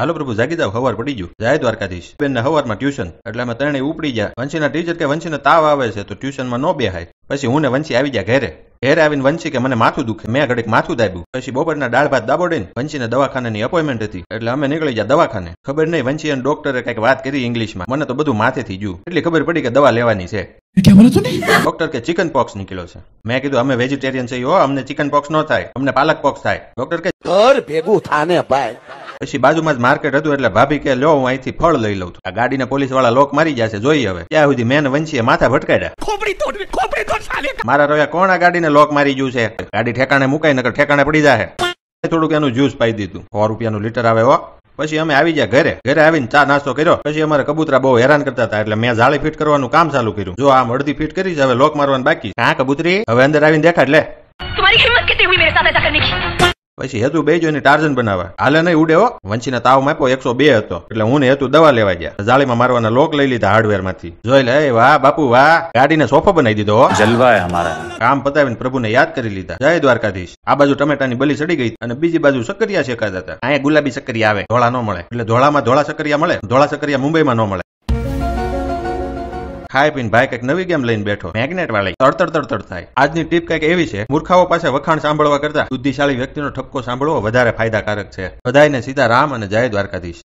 હાલો પ્રભુ જાગી જાવ હવાર પડી ગયું જાય દ્વારકાધીશ બેનને હવારમાં ટ્યુશન એટલે અમે ત્રણેય ઉપડી ગયા વંશીના ટીચર કે વંશીને તાવ આવે છે તો ટ્યુશનમાં ન બેહાય પછી હું ને વંશી આવી ગયા ઘેરે ઘેરે આવીને વંશી કે મને માથું દુખે મેં ઘડીક માથું દાબ્યું પછી બપોરના દાળ ભાત દાબોડીને વંશીને દવાખાનાની અપોઇન્ટમેન્ટ હતી એટલે અમે નીકળી જાય દવાખાને ખબર નહીં વંશી અને ડોક્ટરે કંઈક વાત કરી ઇંગ્લિશમાં મને તો બધું માથેથી ગયું એટલી ખબર પડી કે દવા લેવાની છે ડોક્ટર કે ચિકન પોક્સ નીકળ્યો છે મેં કીધું અમે વેજીટેરિયન છે અમને ચિકન પોક્સ ન થાય અમને પાલક પોક્સ થાય ડોક્ટર કે ભેગું થાને ભાઈ પછી બાજુમાં જ માર્કેટ હતું એટલે ભાભી કે લો હું અહીંથી ફળ લઈ લઉં આ ગાડીને પોલીસ વાળા લોક મારી જશે જોઈ હવે ત્યાં સુધી મેન વંશીએ માથા ભટકાડ્યા મારા રોયા કોણ આ ગાડીને લોક મારી ગયું છે ગાડી ઠેકાણે મુકાઈ નકર ઠેકાણે પડી જાહે થોડુંક એનું જ્યુસ પાઈ દીધું સો રૂપિયાનું લીટર આવે હો પછી અમે આવી ગયા ઘરે ઘરે આવીને ચા નાસ્તો કર્યો પછી અમારે કબૂતરા બહુ હેરાન કરતા હતા એટલે મેં જાળી ફિટ કરવાનું કામ ચાલુ કર્યું જો આમ અડધી ફિટ કરી હવે લોક મારવાનું બાકી હા કબૂતરી હવે અંદર આવીને દેખાડ લે તમારી હિંમત કેટલી હુઈ મેરે સાથ એસા કરને કી પછી હેતુ બે જોઈને ટાર્જન બનાવવા હાલે નહીં ઉડે હો વંશીના તાવ માપ્યો એકસો બે હતો એટલે હું ને હેતુ દવા લેવા ગયા જાળીમાં મારવાના લોક લઈ લીધા હાર્ડવેર માંથી જોઈ લે વાહ બાપુ વાહ ગાડીને સોફો બનાવી દીધો જલવાય અમારા કામ પતાવીને પ્રભુને યાદ કરી લીધા જય દ્વારકાધીશ આ બાજુ ટમેટાની બલી ચડી ગઈ અને બીજી બાજુ સક્કરિયા શેકાતા હતા અહીંયા ગુલાબી સક્કરિયા આવે ધોળા ન મળે એટલે ધોળામાં ધોળા સક્કરિયા મળે ધોળા સક્કરિયા મુંબઈમાં ન મળે ખાઈ પીને ભાઈ કંઈક નવી ગેમ લઈને બેઠો મેગ્નેટ વાળી તડતડ તડતડ થાય આજની ટીપ કંઈક એવી છે મૂર્ખાઓ પાસે વખાણ સાંભળવા કરતા બુદ્ધિશાળી વ્યક્તિનો ઠપકો સાંભળવો વધારે ફાયદાકારક છે બધાને સીધા રામ અને જય દ્વારકાધીશ